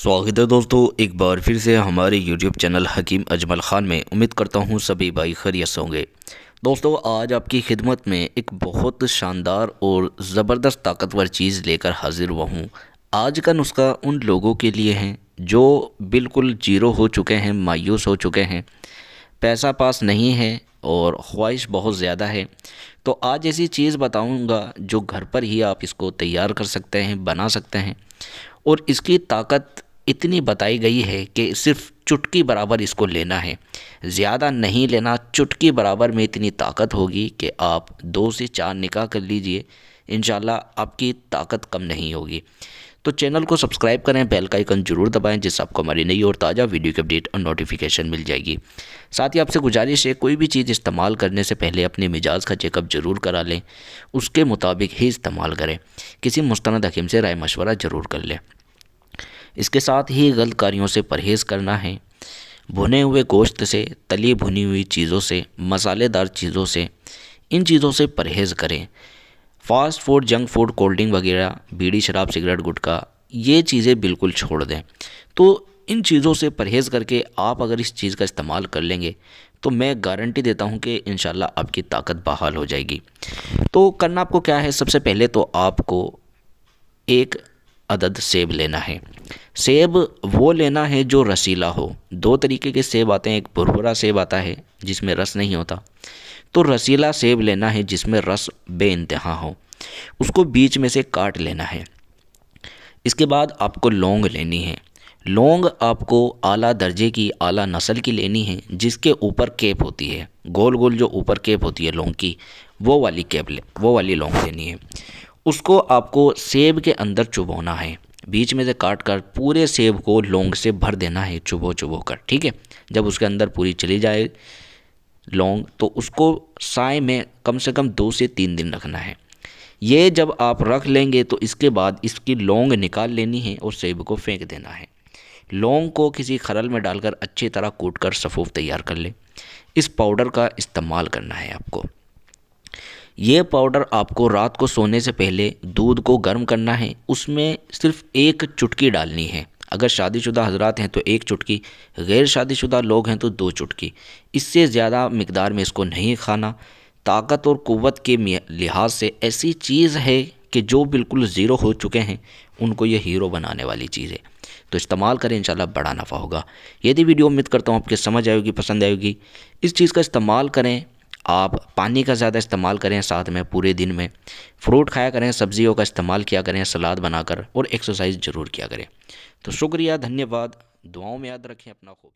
स्वागत है दोस्तों एक बार फिर से हमारे YouTube चैनल हकीम अजमल ख़ान में उम्मीद करता हूँ सभी भाई खरीस होंगे दोस्तों आज आपकी खिदमत में एक बहुत शानदार और ज़बरदस्त ताकतवर चीज़ लेकर हाजिर हुआ हूँ आज का नुस्खा उन लोगों के लिए हैं जो बिल्कुल जीरो हो चुके हैं मायूस हो चुके हैं पैसा पास नहीं है और ख्वाहिश बहुत ज़्यादा है तो आज ऐसी चीज़ बताऊँगा जो घर पर ही आप इसको तैयार कर सकते हैं बना सकते हैं और इसकी ताकत इतनी बताई गई है कि सिर्फ चुटकी बराबर इसको लेना है ज़्यादा नहीं लेना चुटकी बराबर में इतनी ताकत होगी कि आप दो से चार निकाह कर लीजिए इन आपकी ताकत कम नहीं होगी तो चैनल को सब्सक्राइब करें बेल का आइकन जरूर दबाएं जिससे आपको हमारी नई और ताज़ा वीडियो की अपडेट और नोटिफिकेशन मिल जाएगी साथ ही आपसे गुजारिश है कोई भी चीज़ इस्तेमाल करने से पहले अपने मिजाज का चेकअप ज़रूर करा लें उसके मुताबिक ही इस्तेमाल करें किसी मुस्ंद हकीम से राय मशवरा ज़रूर कर लें इसके साथ ही गलत कार्यों से परहेज़ करना है भुने हुए गोश्त से तली भुनी हुई चीज़ों से मसालेदार चीज़ों से इन चीज़ों से परहेज़ करें fast food junk food cold drink वगैरह बीड़ी शराब सिगरेट गुटखा ये चीज़ें बिल्कुल छोड़ दें तो इन चीज़ों से परहेज़ करके आप अगर इस चीज़ का इस्तेमाल कर लेंगे तो मैं गारंटी देता हूँ कि इन आपकी ताकत बहाल हो जाएगी तो करना आपको क्या है सबसे पहले तो आपको एक अदद सेब लेना है सेब वो लेना है जो रसीला हो दो तरीके के सेब आते हैं एक भुरभुरा सेब आता है जिसमें रस नहीं होता तो रसीला सेब लेना है जिसमें रस बेानतहा हो उसको बीच में से काट लेना है इसके बाद आपको लौंग लेनी है लौंग आपको आला दर्जे की आला नस्ल की लेनी है जिसके ऊपर केप होती है गोल गोल जो ऊपर केप होती है लौंग की वो वाली केप ले वो वाली लौंग लेनी है उसको आपको सेब के अंदर चुभोना है बीच में से काट कर पूरे सेब को लौंग से भर देना है चुभो चुभो कर ठीक है जब उसके अंदर पूरी चली जाए लौंग तो उसको साय में कम से कम दो से तीन दिन रखना है ये जब आप रख लेंगे तो इसके बाद इसकी लौंग निकाल लेनी है और सेब को फेंक देना है लौंग को किसी खरल में डालकर अच्छी तरह कूट कर सफ़ूफ तैयार कर लें इस पाउडर का इस्तेमाल करना है आपको ये पाउडर आपको रात को सोने से पहले दूध को गर्म करना है उसमें सिर्फ एक चुटकी डालनी है अगर शादीशुदा हजरात हैं तो एक चुटकी गैर शादीशुदा लोग हैं तो दो चुटकी इससे ज़्यादा मकदार में इसको नहीं खाना ताकत और क़वत के लिहाज से ऐसी चीज़ है कि जो बिल्कुल ज़ीरो हो चुके हैं उनको ये हीरो बनाने वाली चीज़ है तो इस्तेमाल करें इंशाल्लाह बड़ा नफ़ा होगा यदि वीडियो उम्मीद करता हूँ आपके समझ आएगी पसंद आएगी इस चीज़ का इस्तेमाल करें आप पानी का ज़्यादा इस्तेमाल करें साथ में पूरे दिन में फ्रूट खाया करें सब्जियों का इस्तेमाल किया करें सलाद बनाकर और एक्सरसाइज ज़रूर किया करें तो शुक्रिया धन्यवाद दुआओं में याद रखें अपना खूब